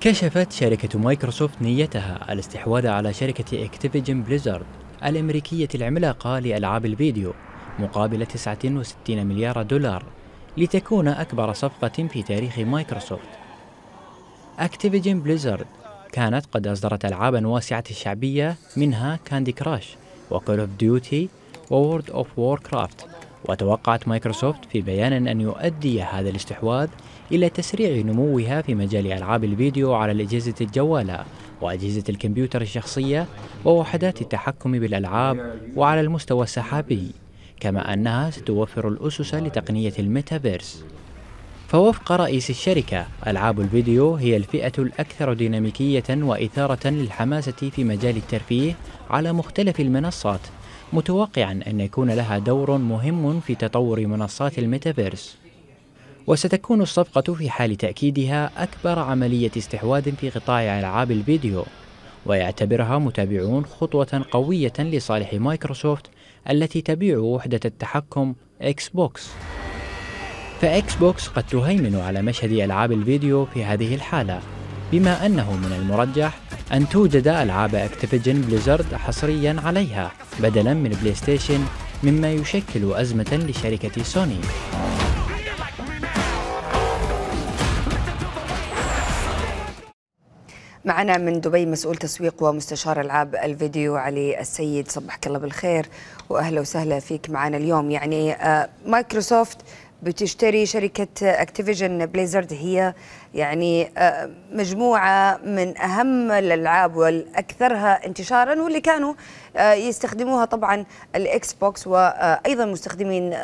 كشفت شركة مايكروسوفت نيتها الاستحواذ على شركة اكتيفيجن بليزرد الأمريكية العملاقة لألعاب الفيديو مقابل 69 مليار دولار لتكون أكبر صفقة في تاريخ مايكروسوفت اكتيفيجن بليزرد كانت قد أصدرت ألعابا واسعة الشعبية منها كاندي كراش وكول اوف ديوتي وورد اوف ووركرافت وتوقعت مايكروسوفت في بيان أن يؤدي هذا الاستحواذ إلى تسريع نموها في مجال ألعاب الفيديو على الأجهزة الجوالة وأجهزة الكمبيوتر الشخصية ووحدات التحكم بالألعاب وعلى المستوى السحابي كما أنها ستوفر الأسس لتقنية الميتافيرس فوفق رئيس الشركة ألعاب الفيديو هي الفئة الأكثر ديناميكية وإثارة للحماسة في مجال الترفيه على مختلف المنصات متوقعا أن يكون لها دور مهم في تطور منصات الميتافيرس وستكون الصفقة في حال تأكيدها أكبر عملية استحواذ في قطاع ألعاب الفيديو ويعتبرها متابعون خطوة قوية لصالح مايكروسوفت التي تبيع وحدة التحكم إكس بوكس فإكس بوكس قد تهيمن على مشهد ألعاب الفيديو في هذه الحالة بما أنه من المرجح أن توجد ألعاب أكتيفيجن بليزرد حصريا عليها بدلا من بلاي ستيشن مما يشكل أزمة لشركة سوني معنا من دبي مسؤول تسويق ومستشار العاب الفيديو علي السيد صبحك الله بالخير واهلا وسهلا فيك معنا اليوم يعني آه، مايكروسوفت بتشتري شركة اكتيفيجن بليزرد هي يعني آه، مجموعة من أهم الألعاب والأكثرها انتشارا واللي كانوا آه، يستخدموها طبعا الإكس بوكس وأيضا مستخدمين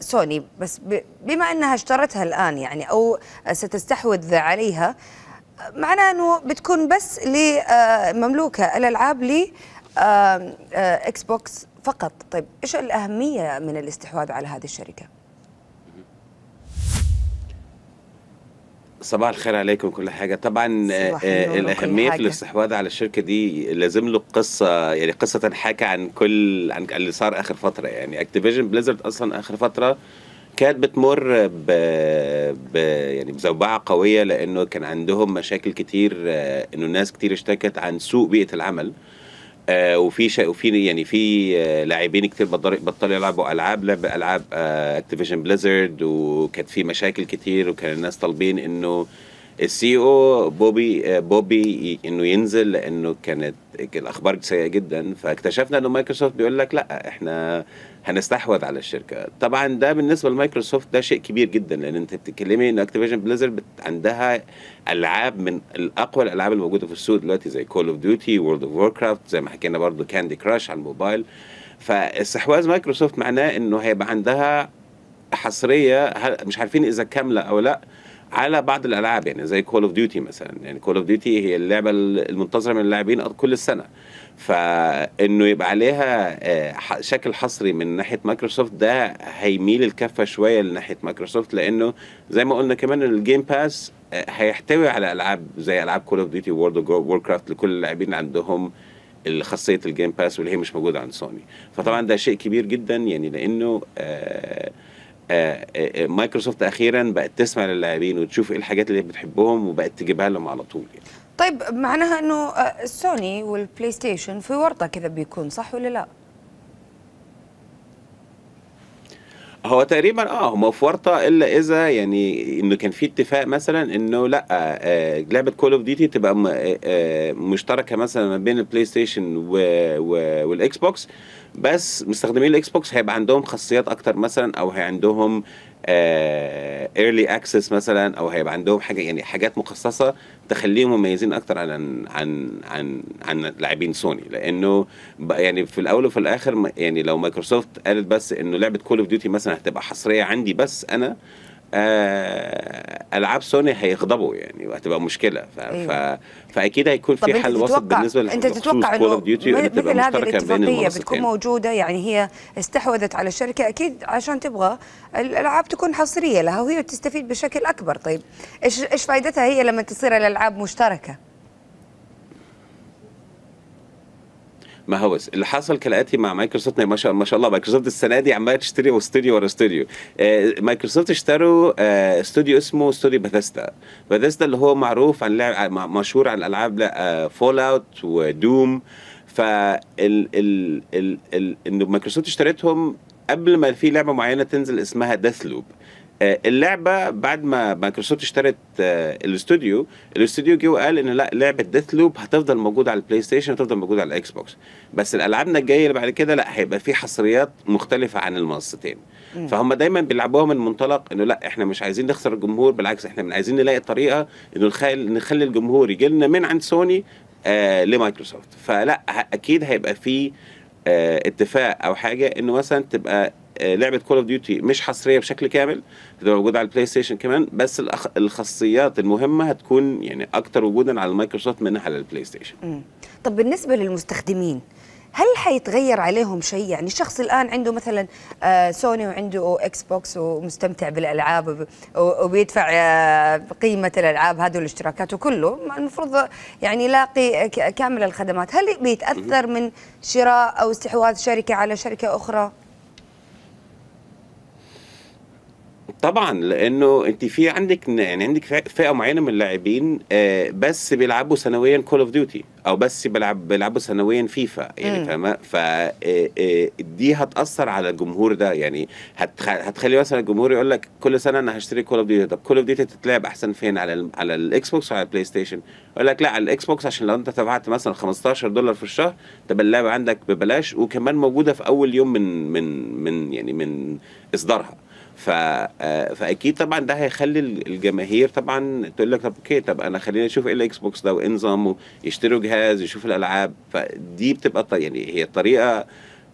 سوني بس بما أنها اشترتها الآن يعني أو ستستحوذ عليها معناه انه بتكون بس لمملوكه آه، الالعاب ل اكس آه، بوكس آه، فقط طيب ايش الاهميه من الاستحواذ على هذه الشركه صباح الخير عليكم كل حاجه طبعا الاهميه في الاستحواذ على الشركه دي لازم له قصه يعني قصه تنحكى عن كل عن اللي صار اخر فتره يعني اكتيفيجن بليزرد اصلا اخر فتره كانت بتمر ب... ب... يعني بزوبعه قويه لانه كان عندهم مشاكل كتير آه، انه ناس كتير اشتكت عن سوء بيئه العمل آه، وفي شا... وفي يعني في آه، لاعبين كتير بطلوا يلعبوا العاب لعب العاب اكتيفيجن بليزرد وكانت في مشاكل كتير وكان الناس طالبين انه السي او بوبي آه، بوبي انه ينزل لانه كانت الاخبار سيئه جدا فاكتشفنا انه مايكروسوفت بيقول لك لا احنا هنستحوذ على الشركه طبعا ده بالنسبه لمايكروسوفت ده شيء كبير جدا لان انت بتتكلمي ان اكتيفيشن بليزر عندها العاب من الاقوى الالعاب الموجوده في السوق دلوقتي زي كول اوف ديوتي وورلد اوف ووركرافت زي ما حكينا برضو كاندي كراش على الموبايل فاستحواذ مايكروسوفت معناه انه هيبقى عندها حصريه مش عارفين اذا كامله او لا على بعض الالعاب يعني زي كول اوف ديوتي مثلا يعني كول اوف ديوتي هي اللعبه المنتظره من اللاعبين كل السنه فانه يبقى عليها آه، شكل حصري من ناحيه مايكروسوفت ده هيميل الكفه شويه لناحيه مايكروسوفت لانه زي ما قلنا كمان الجيم باس آه، هيحتوي على العاب زي العاب كول اوف ديوتي وورد وور كرافت لكل اللاعبين عندهم خاصيه الجيم باس واللي هي مش موجوده عند سوني فطبعا ده شيء كبير جدا يعني لانه آه آه، آه، آه، مايكروسوفت اخيرا بقت تسمع للاعبين وتشوف ايه الحاجات اللي بتحبهم وبقت تجيبها لهم على طول يعني. طيب معناها انه سوني والبلاي ستيشن في ورطه كذا بيكون صح ولا لا؟ هو تقريبا اه هم في ورطه الا اذا يعني انه كان في اتفاق مثلا انه لا آه لعبه كول اوف ديوتي تبقى آه مشتركه مثلا ما بين البلاي ستيشن والاكس بوكس بس مستخدمين الاكس بوكس هيبقى عندهم خاصيات اكتر مثلا او هي عندهم ايرلي آه، اكسس مثلا او هيبقى عندهم حاجه يعني حاجات مخصصه تخليهم مميزين اكتر عن عن عن عن لاعبين سوني لانه يعني في الاول وفي الاخر يعني لو مايكروسوفت قالت بس انه لعبه كول اوف ديوتي مثلا هتبقى حصريه عندي بس انا آه العاب سوني هيغضبوا يعني وهتبقى مشكله ف... أيوة. ف... فاكيد هيكون في حل وسط بالنسبه لل انت تتوقع انه مثل هذه الاتفاقيه بتكون موجوده يعني هي استحوذت على الشركه اكيد عشان تبغى الالعاب تكون حصريه لها وهي تستفيد بشكل اكبر طيب ايش ايش فائدتها هي لما تصير الالعاب مشتركه؟ ما هوس اللي حصل كالاتي مع مايكروسوفت ما شاء ما شاء الله مايكروسوفت السنه دي عماله تشتري واستوديو ورا استوديو آه مايكروسوفت اشتروا آه استوديو اسمه استوديو باثيستا باثيستا اللي هو معروف عن لعب مشهور عن الالعاب آه فول اوت ودوم فال ال ال ال انه مايكروسوفت اشترتهم قبل ما في لعبه معينه تنزل اسمها ديث لوب آه، اللعبه بعد ما مايكروسوفت اشترت آه، الاستوديو الاستوديو جه وقال ان لا لعبه ديث لوب هتفضل موجوده على البلاي ستيشن هتفضل موجوده على الاكس بوكس بس الالعابنا الجايه اللي بعد كده لا هيبقى في حصريات مختلفه عن المنصتين فهم دايما بيلعبوها من منطلق انه لا احنا مش عايزين نخسر الجمهور بالعكس احنا عايزين نلاقي طريقه انه نخلي الجمهور يجي لنا من عند سوني آه لمايكروسوفت فلا اكيد هيبقى في آه اتفاق او حاجه انه مثلا تبقى آه، لعبه كول اوف ديوتي مش حصريه بشكل كامل هتبقى موجوده على البلاي ستيشن كمان بس الخاصيات المهمه هتكون يعني اكتر وجودا على المايكروسوفت منها على البلاي ستيشن مم. طب بالنسبه للمستخدمين هل حيتغير عليهم شيء يعني الشخص الان عنده مثلا آه سوني وعنده اكس بوكس ومستمتع بالالعاب وبيدفع آه قيمه الالعاب هذه والاشتراكات وكله المفروض يعني يلاقي كامل الخدمات هل بيتاثر من شراء او استحواذ شركه على شركه اخرى طبعا لانه انت في عندك يعني عندك فئه معينه من اللاعبين آه، بس بيلعبوا سنويا كول اوف ديوتي او بس بيلعب بيلعبوا سنويا فيفا يعني فاهمه فدي آه، آه، هتاثر على الجمهور ده يعني هتخلي مثلا الجمهور يقول لك كل سنه انا هشتري كول اوف ديوتي طب كول اوف ديوتي تتلعب احسن فين على الـ على الاكس بوكس وعلى البلاي ستيشن يقول لك لا على الاكس بوكس عشان لو انت دفعت مثلا 15 دولار في الشهر تبقى اللعبه عندك ببلاش وكمان موجوده في اول يوم من من من يعني من اصدارها آه، فاكيد طبعا ده هيخلي الجماهير طبعا تقول لك طب اوكي طب انا خلينا نشوف ايه الاكس بوكس ده وايه نظامه يشتروا جهاز يشوفوا الالعاب فدي بتبقى يعني هي طريقه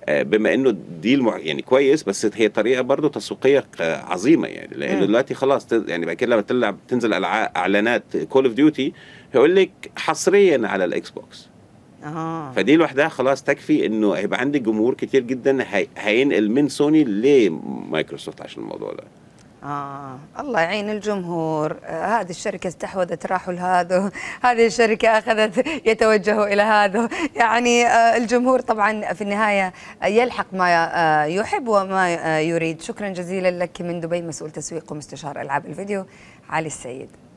آه، بما انه دي المع... يعني كويس بس هي طريقه برضه تسويقيه آه، عظيمه يعني لانه دلوقتي خلاص يعني بعد كده لما تلعب تنزل اعلانات كول اوف ديوتي هيقول لك حصريا على الاكس بوكس اه فدي لوحدها خلاص تكفي انه هيبقى عندك جمهور كتير جدا هينقل من سوني لمايكروسوفت عشان الموضوع ده آه الله يعين الجمهور آه هذه الشركة استحوذت راحوا لهذا هذه الشركة أخذت يتوجهوا إلى هذا يعني آه الجمهور طبعا في النهاية آه، يلحق ما آه، يحب وما آه، يريد شكرا جزيلا لك من دبي مسؤول تسويق ومستشار ألعاب الفيديو علي السيد